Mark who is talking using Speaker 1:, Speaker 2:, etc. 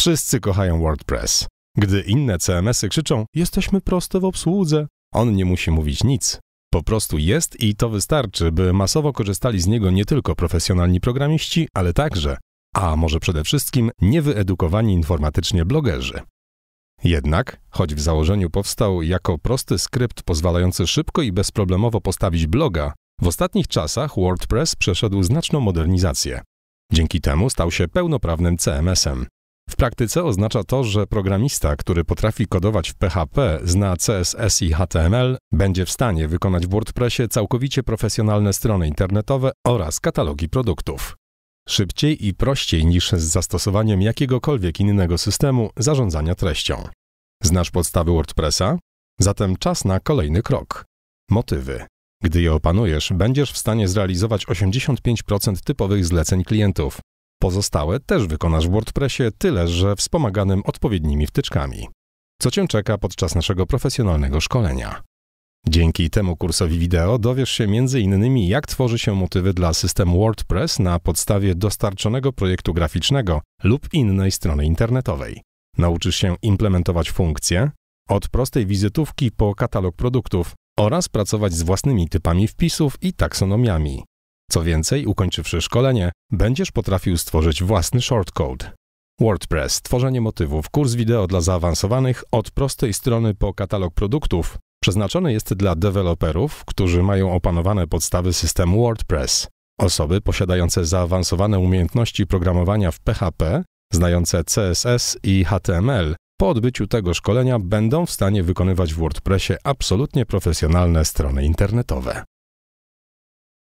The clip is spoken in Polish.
Speaker 1: Wszyscy kochają WordPress. Gdy inne CMS-y krzyczą, jesteśmy proste w obsłudze, on nie musi mówić nic. Po prostu jest i to wystarczy, by masowo korzystali z niego nie tylko profesjonalni programiści, ale także, a może przede wszystkim, niewyedukowani informatycznie blogerzy. Jednak, choć w założeniu powstał jako prosty skrypt pozwalający szybko i bezproblemowo postawić bloga, w ostatnich czasach WordPress przeszedł znaczną modernizację. Dzięki temu stał się pełnoprawnym CMS-em. W praktyce oznacza to, że programista, który potrafi kodować w PHP, zna CSS i HTML, będzie w stanie wykonać w WordPressie całkowicie profesjonalne strony internetowe oraz katalogi produktów. Szybciej i prościej niż z zastosowaniem jakiegokolwiek innego systemu zarządzania treścią. Znasz podstawy WordPressa? Zatem czas na kolejny krok. Motywy. Gdy je opanujesz, będziesz w stanie zrealizować 85% typowych zleceń klientów, Pozostałe też wykonasz w WordPressie, tyle że wspomaganym odpowiednimi wtyczkami. Co Cię czeka podczas naszego profesjonalnego szkolenia? Dzięki temu kursowi wideo dowiesz się m.in. jak tworzy się motywy dla systemu WordPress na podstawie dostarczonego projektu graficznego lub innej strony internetowej. Nauczysz się implementować funkcje, od prostej wizytówki po katalog produktów oraz pracować z własnymi typami wpisów i taksonomiami. Co więcej, ukończywszy szkolenie, będziesz potrafił stworzyć własny shortcode. WordPress, tworzenie motywów, kurs wideo dla zaawansowanych od prostej strony po katalog produktów przeznaczony jest dla deweloperów, którzy mają opanowane podstawy systemu WordPress. Osoby posiadające zaawansowane umiejętności programowania w PHP, znające CSS i HTML, po odbyciu tego szkolenia będą w stanie wykonywać w WordPressie absolutnie profesjonalne strony internetowe.